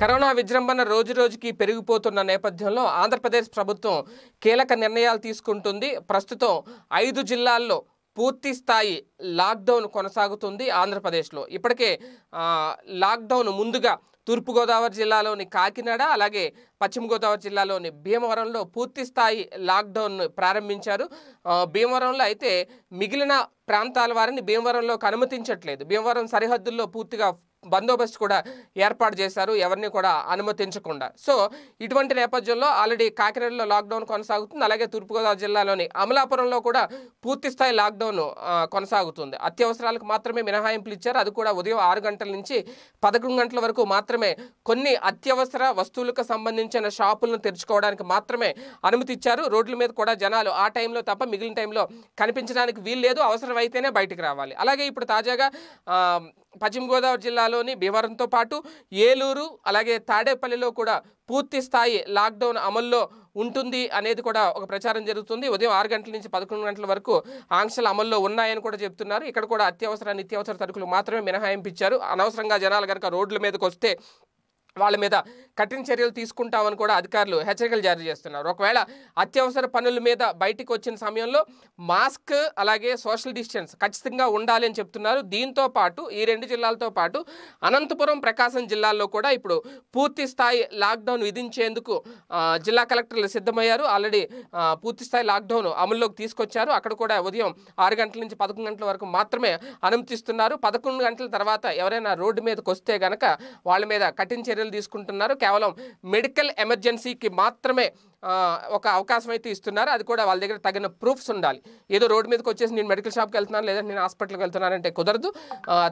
corona విజృంభణ రోజు రోజుకి పెరిగిపోతున్న నేపథ్యంలో ఆంధ్రప్రదేశ్ ప్రభుత్వం కీలక నిర్ణయాలు తీసుకుంటుంది ప్రస్తుతం ఐదు జిల్లాల్లో పూర్తి స్థాయి లాక్డౌన్ కొనసాగుతుంది ఆంధ్రప్రదేశ్లో ఇప్పటికే లాక్డౌన్ ముందుగా తూర్పుగోదావరి జిల్లాలోని కాకినాడ అలాగే పశ్చిమ గోదావరి జిల్లాలోని భీమవరంలో పూర్తి స్థాయి లాక్డౌన్ ప్రారంభించారు భీమవరంలో అయితే మిగిలిన ప్రాంతాల వారిని భీమవరంలోకి అనుమతించట్లేదు భీమవరం సరిహద్దుల్లో పూర్తిగా బందోబస్తు కూడా ఏర్పాటు చేశారు ఎవరిని కూడా అనుమతించకుండా సో ఇటువంటి నేపథ్యంలో ఆల్రెడీ కాకినాడలో లాక్డౌన్ కొనసాగుతుంది అలాగే తూర్పుగోదావరి జిల్లాలోని అమలాపురంలో కూడా పూర్తిస్థాయి లాక్డౌన్ కొనసాగుతుంది అత్యవసరాలకు మాత్రమే మినహాయింపులు ఇచ్చారు అది కూడా ఉదయం ఆరు గంటల నుంచి పదకొండు గంటల వరకు మాత్రమే కొన్ని అత్యవసర వస్తువులకు సంబంధించిన షాపులను తెరుచుకోవడానికి మాత్రమే అనుమతి ఇచ్చారు రోడ్ల మీద కూడా జనాలు ఆ టైంలో తప్ప మిగిలిన టైంలో కనిపించడానికి వీలు లేదు అవసరమైతేనే బయటికి రావాలి అలాగే ఇప్పుడు తాజాగా పశ్చిమ గోదావరి జిల్లాలోని భీమవరంతో పాటు ఏలూరు అలాగే తాడేపల్లిలో కూడా పూర్తి స్థాయి లాక్డౌన్ అమల్లో ఉంటుంది అనేది కూడా ఒక ప్రచారం జరుగుతుంది ఉదయం ఆరు గంటల నుంచి పదకొండు గంటల వరకు ఆంక్షలు అమల్లో ఉన్నాయని కూడా చెప్తున్నారు ఇక్కడ కూడా అత్యవసర నిత్యావసర సరుకులు మాత్రమే మినహాయింపించారు అనవసరంగా జనాలు కనుక రోడ్ల మీదకి వస్తే వాళ్ళ మీద కఠిన చర్యలు తీసుకుంటామని కూడా అధికారులు హెచ్చరికలు జారీ చేస్తున్నారు ఒకవేళ అత్యవసర పనుల మీద బయటికి వచ్చిన సమయంలో మాస్క్ అలాగే సోషల్ డిస్టెన్స్ ఖచ్చితంగా ఉండాలి అని చెప్తున్నారు దీంతో పాటు ఈ రెండు జిల్లాలతో పాటు అనంతపురం ప్రకాశం జిల్లాల్లో కూడా ఇప్పుడు పూర్తి స్థాయి లాక్డౌన్ విధించేందుకు జిల్లా కలెక్టర్లు సిద్ధమయ్యారు ఆల్రెడీ పూర్తి స్థాయి లాక్డౌన్ అమల్లోకి తీసుకొచ్చారు అక్కడ కూడా ఉదయం ఆరు గంటల నుంచి పదకొండు గంటల వరకు మాత్రమే అనుమతిస్తున్నారు పదకొండు గంటల తర్వాత ఎవరైనా రోడ్డు మీదకి వస్తే గనక వాళ్ళ మీద కఠిన చర్యలు చర్యలు తీసుకుంటున్నారు కేవలం మెడికల్ ఎమర్జెన్సీకి మాత్రమే ఒక అవకాశం అయితే ఇస్తున్నారు అది కూడా వాళ్ళ దగ్గర తగిన ప్రూఫ్స్ ఉండాలి ఏదో రోడ్డు మీదకి వచ్చేసి నేను మెడికల్ షాప్కి వెళ్తున్నాను లేదా నేను హాస్పిటల్కి వెళ్తున్నానంటే కుదరదు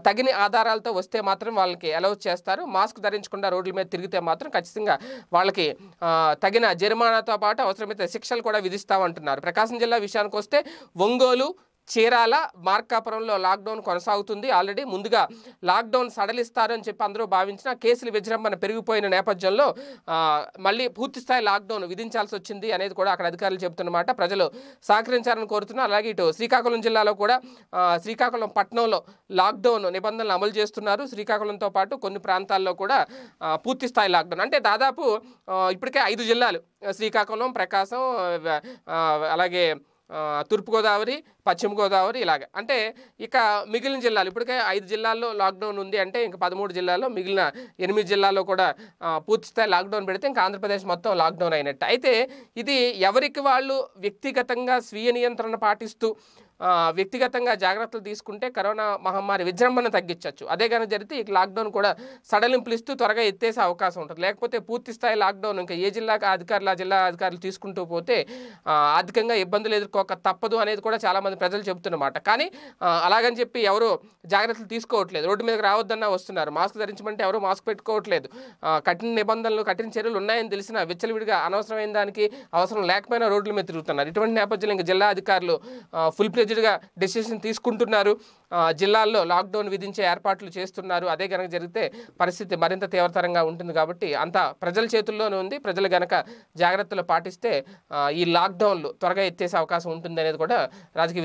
తగిన ఆధారాలతో వస్తే మాత్రం వాళ్ళకి అలౌ చేస్తారు మాస్క్ ధరించకుండా రోడ్ల మీద తిరిగితే మాత్రం ఖచ్చితంగా వాళ్ళకి తగిన జరిమానాతో పాటు అవసరమైతే శిక్షలు కూడా విధిస్తామంటున్నారు ప్రకాశం జిల్లా విషయానికి వస్తే ఒంగోలు చీరాల మార్కాపురంలో లాక్డౌన్ కొనసాగుతుంది ఆల్రెడీ ముందుగా లాక్డౌన్ సడలిస్తారని చెప్పి అందరూ భావించిన కేసులు విజృంభణ పెరిగిపోయిన నేపథ్యంలో మళ్ళీ పూర్తిస్థాయి లాక్డౌన్ విధించాల్సి వచ్చింది అనేది కూడా అక్కడ అధికారులు చెబుతున్నమాట ప్రజలు సహకరించాలని కోరుతున్నారు అలాగే ఇటు శ్రీకాకుళం జిల్లాలో కూడా శ్రీకాకుళం పట్టణంలో లాక్డౌన్ నిబంధనలు అమలు చేస్తున్నారు శ్రీకాకుళంతో పాటు కొన్ని ప్రాంతాల్లో కూడా పూర్తిస్థాయి లాక్డౌన్ అంటే దాదాపు ఇప్పటికే ఐదు జిల్లాలు శ్రీకాకుళం ప్రకాశం అలాగే తూర్పుగోదావరి పశ్చిమ గోదావరి ఇలాగ అంటే ఇక మిగిలిన జిల్లాలు ఇప్పటికే ఐదు జిల్లాల్లో లాక్డౌన్ ఉంది అంటే ఇంకా పదమూడు జిల్లాల్లో మిగిలిన ఎనిమిది జిల్లాల్లో కూడా పూర్తిస్థాయి లాక్డౌన్ పెడితే ఇంకా ఆంధ్రప్రదేశ్ మొత్తం లాక్డౌన్ అయినట్టు అయితే ఇది ఎవరికి వాళ్ళు వ్యక్తిగతంగా స్వీయ నియంత్రణ పాటిస్తూ వ్యక్తిగతంగా జాగ్రత్తలు తీసుకుంటే కరోనా మహమ్మారి విజృంభణ తగ్గించవచ్చు అదే కానీ జరిగితే ఈ లాక్డౌన్ కూడా సడలింపులు ఇస్తూ త్వరగా ఎత్తేసే అవకాశం ఉంటుంది లేకపోతే పూర్తి స్థాయి లాక్డౌన్ ఇంకా ఏ జిల్లాకు అధికారులు ఆ జిల్లా అధికారులు తీసుకుంటూ పోతే అధికంగా ఇబ్బందులు ఎదుర్కోక తప్పదు అనేది కూడా చాలామంది ప్రజలు చెబుతున్నమాట కానీ అలాగని చెప్పి ఎవరు జాగ్రత్తలు తీసుకోవట్లేదు రోడ్డు మీదకి రావద్దన్నా వస్తున్నారు మాస్క్ ధరించమంటే ఎవరు మాస్క్ పెట్టుకోవట్లేదు కఠిన నిబంధనలు కఠిన చర్యలు ఉన్నాయని తెలిసిన విచ్చలవిడిగా అనవసరమైన దానికి అవసరం లేకపోయినా రోడ్ల మీద తిరుగుతున్నారు ఇటువంటి నేపథ్యంలో ఇంకా జిల్లా అధికారులు ఫుల్ ప్రెజ్డ్గా డెసిషన్ తీసుకుంటున్నారు జిల్లాల్లో లాక్డౌన్ విధించే ఏర్పాట్లు చేస్తున్నారు అదే కనుక జరిగితే పరిస్థితి మరింత తీవ్రతరంగా ఉంటుంది కాబట్టి అంతా ప్రజల చేతుల్లోనే ఉంది ప్రజలు గనక జాగ్రత్తలు పాటిస్తే ఈ లాక్డౌన్లు త్వరగా ఎత్తేసే అవకాశం ఉంటుంది అనేది కూడా రాజకీయ